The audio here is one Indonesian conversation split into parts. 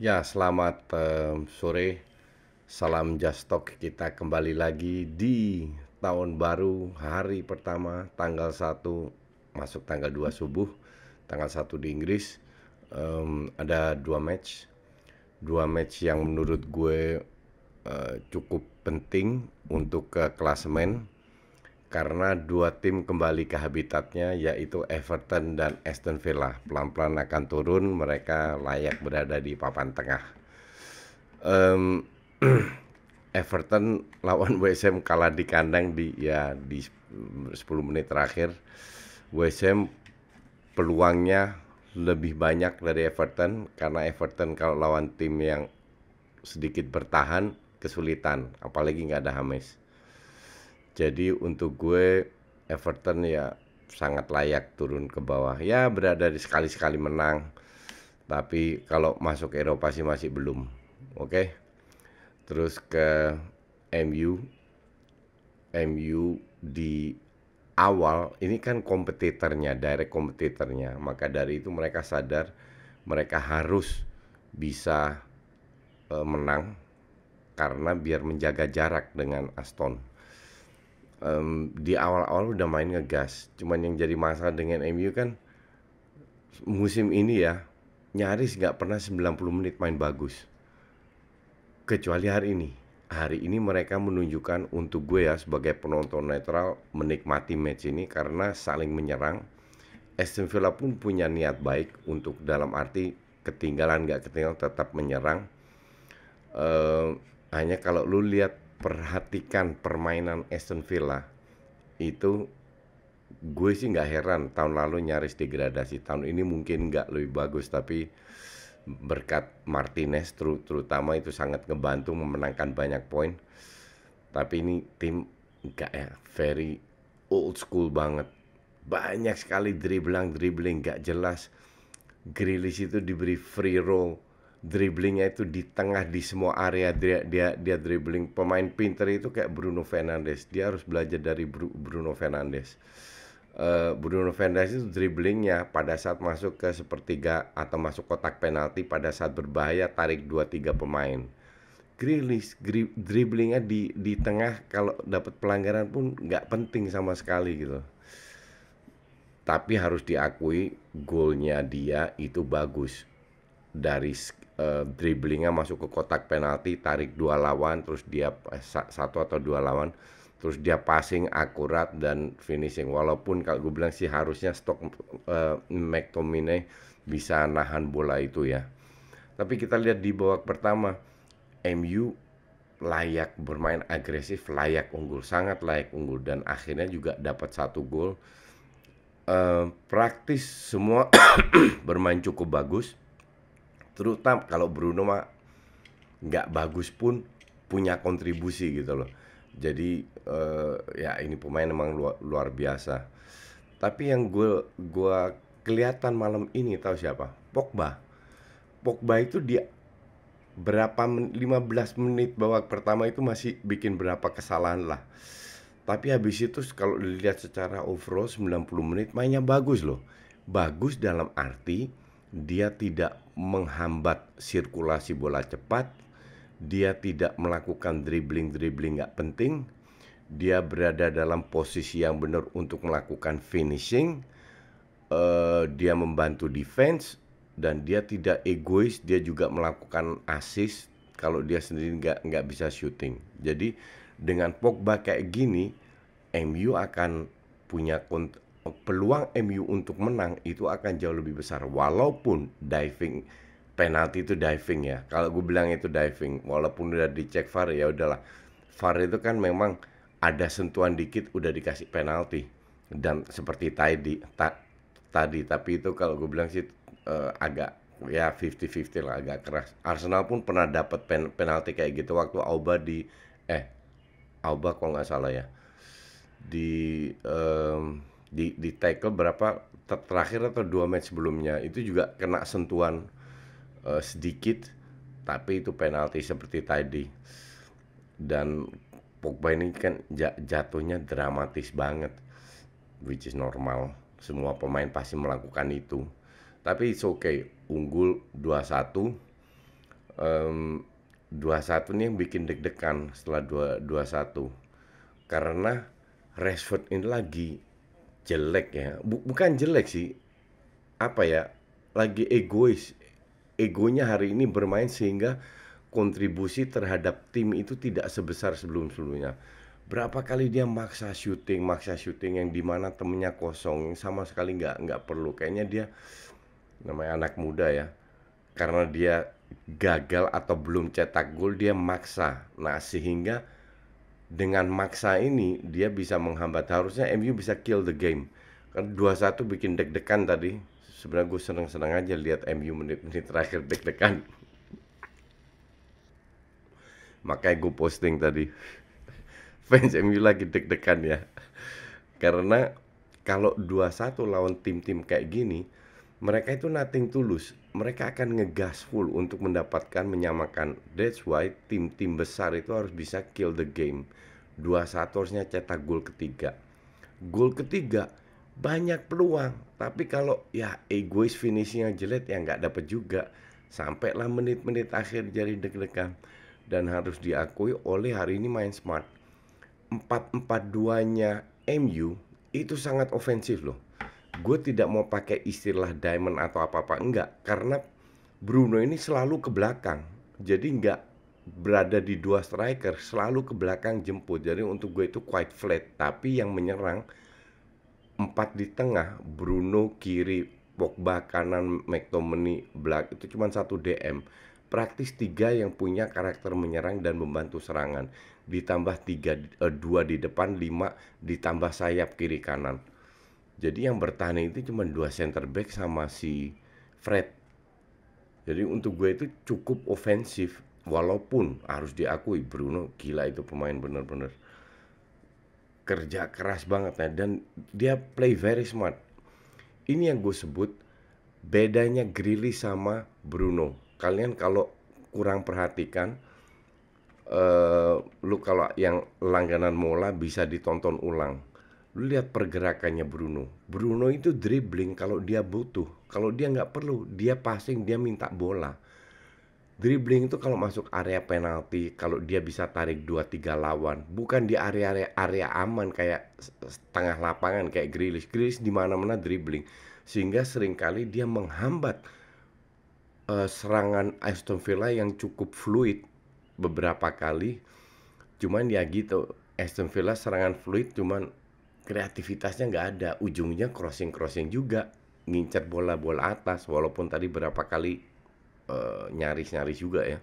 Ya, selamat um, sore. Salam Jastok. Kita kembali lagi di tahun baru hari pertama tanggal 1 masuk tanggal 2 subuh, tanggal 1 di Inggris. Um, ada dua match. Dua match yang menurut gue uh, cukup penting untuk uh, klasemen karena dua tim kembali ke habitatnya yaitu Everton dan Aston Villa pelan-pelan akan turun mereka layak berada di papan tengah um, Everton lawan WSM kalah di kandang di ya di 10 menit terakhir WSM peluangnya lebih banyak dari Everton karena Everton kalau lawan tim yang sedikit bertahan kesulitan apalagi nggak ada Hames jadi untuk gue Everton ya sangat layak turun ke bawah. Ya berada di sekali-sekali menang. Tapi kalau masuk Eropa sih masih belum. Oke. Okay? Terus ke MU. MU di awal ini kan kompetitornya, direct kompetitornya. Maka dari itu mereka sadar mereka harus bisa uh, menang karena biar menjaga jarak dengan Aston um, di awal-awal udah main ngegas. Cuman yang jadi masalah dengan MU kan musim ini ya nyaris nggak pernah 90 menit main bagus. Kecuali hari ini. Hari ini mereka menunjukkan untuk gue ya sebagai penonton netral menikmati match ini karena saling menyerang. Aston Villa pun punya niat baik untuk dalam arti ketinggalan nggak ketinggalan tetap menyerang. Uh, hanya kalau lu lihat perhatikan permainan Aston Villa itu gue sih nggak heran tahun lalu nyaris degradasi tahun ini mungkin nggak lebih bagus tapi berkat Martinez terutama itu sangat ngebantu memenangkan banyak poin tapi ini tim nggak ya very old school banget banyak sekali dribbling dribbling nggak jelas Grilis itu diberi free roll dribblingnya itu di tengah di semua area dia dia dia dribbling pemain pinter itu kayak Bruno Fernandes dia harus belajar dari Bru, Bruno Fernandes uh, Bruno Fernandes itu dribblingnya pada saat masuk ke sepertiga atau masuk kotak penalti pada saat berbahaya tarik dua tiga pemain Grilis dribblingnya di di tengah kalau dapat pelanggaran pun nggak penting sama sekali gitu tapi harus diakui golnya dia itu bagus dari uh, eh, dribblingnya masuk ke kotak penalti tarik dua lawan terus dia eh, satu atau dua lawan terus dia passing akurat dan finishing walaupun kalau gue bilang sih harusnya stok uh, McTominay bisa nahan bola itu ya tapi kita lihat di babak pertama MU layak bermain agresif layak unggul sangat layak unggul dan akhirnya juga dapat satu gol uh, praktis semua bermain cukup bagus terutama kalau Bruno mah nggak bagus pun punya kontribusi gitu loh jadi uh, ya ini pemain emang luar, luar biasa tapi yang gue gue kelihatan malam ini tahu siapa Pogba Pogba itu dia berapa men 15 menit babak pertama itu masih bikin berapa kesalahan lah tapi habis itu kalau dilihat secara overall 90 menit mainnya bagus loh bagus dalam arti dia tidak menghambat sirkulasi bola cepat, dia tidak melakukan dribbling-dribbling nggak penting, dia berada dalam posisi yang benar untuk melakukan finishing, uh, dia membantu defense, dan dia tidak egois, dia juga melakukan assist kalau dia sendiri nggak nggak bisa shooting. Jadi dengan Pogba kayak gini, MU akan punya kont peluang MU untuk menang itu akan jauh lebih besar walaupun diving penalti itu diving ya. Kalau gue bilang itu diving walaupun udah dicek VAR ya udahlah. VAR itu kan memang ada sentuhan dikit udah dikasih penalti dan seperti tadi ta, tadi tapi itu kalau gue bilang sih uh, agak ya 50-50 lah agak keras. Arsenal pun pernah dapat pen, penalti kayak gitu waktu Auba di eh Auba kalau nggak salah ya di um, di di tackle berapa ter terakhir atau dua match sebelumnya itu juga kena sentuhan uh, sedikit tapi itu penalti seperti tadi dan Pogba ini kan jatuhnya dramatis banget which is normal semua pemain pasti melakukan itu tapi it's okay unggul 2-1 um, 2-1 ini yang bikin deg-degan setelah 2-1 karena Rashford ini lagi jelek ya bukan jelek sih apa ya lagi egois egonya hari ini bermain sehingga kontribusi terhadap tim itu tidak sebesar sebelum-sebelumnya berapa kali dia maksa syuting maksa syuting yang dimana temennya kosong sama sekali nggak nggak perlu kayaknya dia namanya anak muda ya karena dia gagal atau belum cetak gol dia maksa nah sehingga dengan maksa ini dia bisa menghambat harusnya MU bisa kill the game kan dua satu bikin deg-degan tadi sebenarnya gue seneng-seneng aja lihat MU menit-menit terakhir deg-degan makanya gue posting tadi fans MU lagi deg-degan ya karena kalau dua satu lawan tim-tim kayak gini mereka itu nothing tulus mereka akan ngegas full untuk mendapatkan menyamakan that's why tim-tim besar itu harus bisa kill the game Dua 1 cetak gol ketiga gol ketiga banyak peluang tapi kalau ya egois finishingnya jelek ya nggak dapet juga sampailah menit-menit akhir jadi deg-degan dan harus diakui oleh hari ini main smart Empat empat duanya MU itu sangat ofensif loh gue tidak mau pakai istilah diamond atau apa apa enggak karena Bruno ini selalu ke belakang jadi enggak berada di dua striker selalu ke belakang jemput jadi untuk gue itu quite flat tapi yang menyerang empat di tengah Bruno kiri Pogba kanan McTominay black itu cuma satu DM praktis tiga yang punya karakter menyerang dan membantu serangan ditambah tiga eh, dua di depan lima ditambah sayap kiri kanan jadi yang bertahan itu cuma dua center back sama si Fred. Jadi untuk gue itu cukup ofensif walaupun harus diakui Bruno gila itu pemain bener-bener kerja keras banget ya dan dia play very smart. Ini yang gue sebut bedanya Grilly sama Bruno. Kalian kalau kurang perhatikan uh, lu kalau yang langganan Mola bisa ditonton ulang Lu lihat pergerakannya Bruno. Bruno itu dribbling kalau dia butuh. Kalau dia nggak perlu, dia passing, dia minta bola. Dribbling itu kalau masuk area penalti, kalau dia bisa tarik 2-3 lawan. Bukan di area-area area aman kayak setengah lapangan kayak Grealish. Grealish di mana-mana dribbling. Sehingga seringkali dia menghambat uh, serangan Aston Villa yang cukup fluid beberapa kali. Cuman ya gitu, Aston Villa serangan fluid cuman kreativitasnya nggak ada ujungnya crossing crossing juga ngincer bola bola atas walaupun tadi berapa kali uh, eh, nyaris nyaris juga ya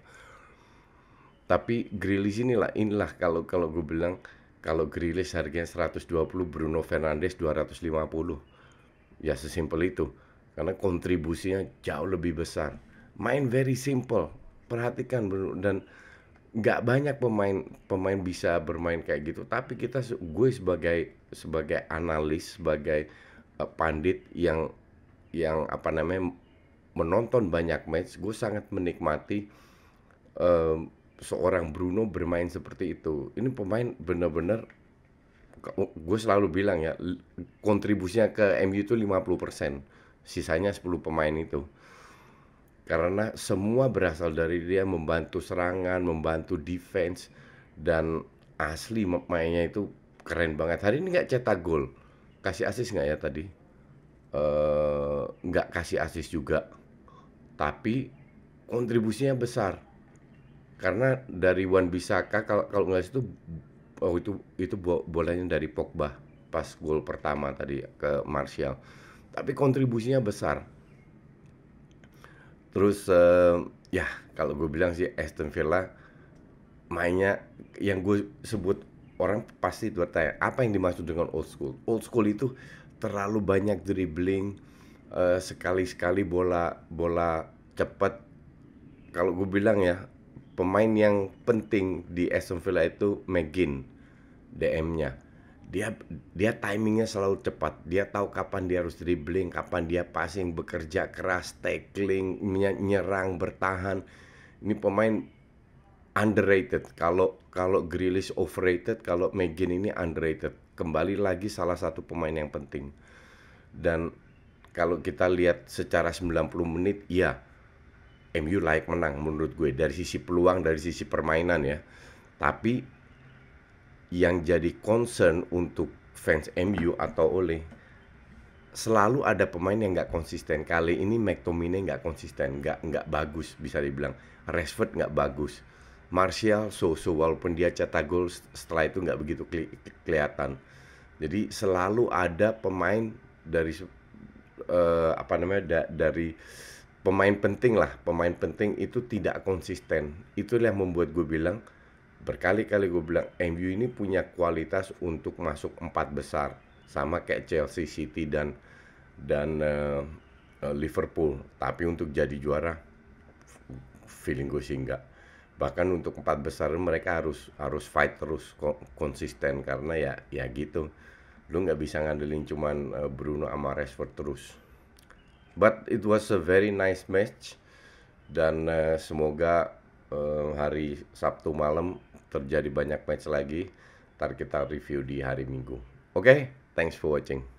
tapi Grilis inilah inilah kalau kalau gue bilang kalau Grilis harganya 120 Bruno Fernandes 250 ya sesimpel itu karena kontribusinya jauh lebih besar main very simple perhatikan dan nggak banyak pemain pemain bisa bermain kayak gitu tapi kita gue sebagai sebagai analis sebagai uh, pandit yang yang apa namanya menonton banyak match gue sangat menikmati uh, seorang Bruno bermain seperti itu ini pemain bener-bener oh, gue selalu bilang ya kontribusinya ke MU itu 50% sisanya 10 pemain itu karena semua berasal dari dia membantu serangan, membantu defense dan asli mainnya itu keren banget. Hari ini nggak cetak gol, kasih asis nggak ya tadi? Eh, nggak e, kasih asis juga, tapi kontribusinya besar karena dari Wan Bisaka kalau kalau nggak itu oh itu itu bolanya dari Pogba pas gol pertama tadi ke Martial tapi kontribusinya besar Terus uh, ya kalau gue bilang sih Aston Villa mainnya yang gue sebut orang pasti bertanya apa yang dimaksud dengan old school. Old school itu terlalu banyak dribbling, uh, sekali-sekali bola bola cepat. Kalau gue bilang ya pemain yang penting di Aston Villa itu McGinn DM-nya dia dia timingnya selalu cepat dia tahu kapan dia harus dribbling kapan dia passing bekerja keras tackling menyerang bertahan ini pemain underrated kalau kalau Grealish overrated kalau Megan ini underrated kembali lagi salah satu pemain yang penting dan kalau kita lihat secara 90 menit ya MU layak menang menurut gue dari sisi peluang dari sisi permainan ya tapi yang jadi concern untuk fans MU atau oleh selalu ada pemain yang nggak konsisten kali ini McTominay nggak konsisten nggak nggak bagus bisa dibilang Rashford nggak bagus Martial so-so walaupun dia cetak gol setelah itu nggak begitu keli kelihatan jadi selalu ada pemain dari uh, apa namanya da dari pemain penting lah pemain penting itu tidak konsisten itulah yang membuat gue bilang berkali-kali gue bilang MU ini punya kualitas untuk masuk empat besar sama kayak Chelsea City dan dan uh, Liverpool tapi untuk jadi juara feeling gue sih enggak bahkan untuk empat besar mereka harus harus fight terus konsisten karena ya ya gitu lu nggak bisa ngandelin cuman uh, Bruno sama Rashford terus but it was a very nice match dan uh, semoga uh, hari Sabtu malam terjadi banyak match lagi. Ntar kita review di hari Minggu. Oke, okay? thanks for watching.